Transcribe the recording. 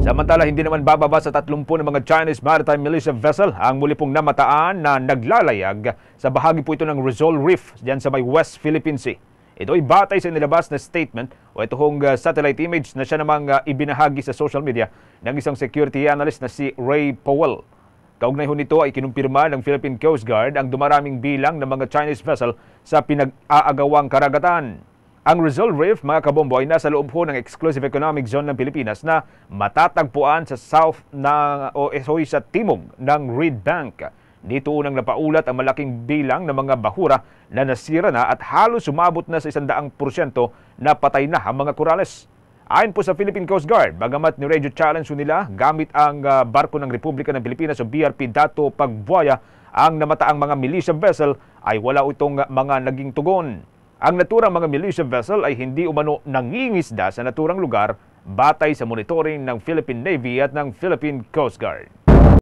Samantala, hindi naman bababa sa 30 ng mga Chinese maritime militia vessel ang muli pong namataan na naglalayag sa bahagi po ito ng Rizal Reef dyan sa may West Philippine Sea. Ito ay batay sa nilabas na statement o ito hong uh, satellite image na siya namang uh, ibinahagi sa social media ng isang security analyst na si Ray Powell. Kaugnay ho nito ay kinumpirma ng Philippine Coast Guard ang dumaraming bilang ng mga Chinese vessel sa pinag-aagawang karagatan. Ang Rizal Rift, mga kabombo, ay nasa loob po ng exclusive economic zone ng Pilipinas na matatagpuan sa south ng o eh, sa timog ng Reed Bank. Dito unang napaulat ang malaking bilang ng mga bahura na nasira na at halos sumabot na sa 100% na patay na ang mga kurales. Ayon po sa Philippine Coast Guard, bagamat niradyo challenge nila gamit ang ah, barko ng Republika ng Pilipinas o BRP Dato Pagbuaya, ang namataang mga militia vessel ay wala itong mga naging tugon. Ang naturang mga militia vessel ay hindi umano nangingisda sa naturang lugar batay sa monitoring ng Philippine Navy at ng Philippine Coast Guard.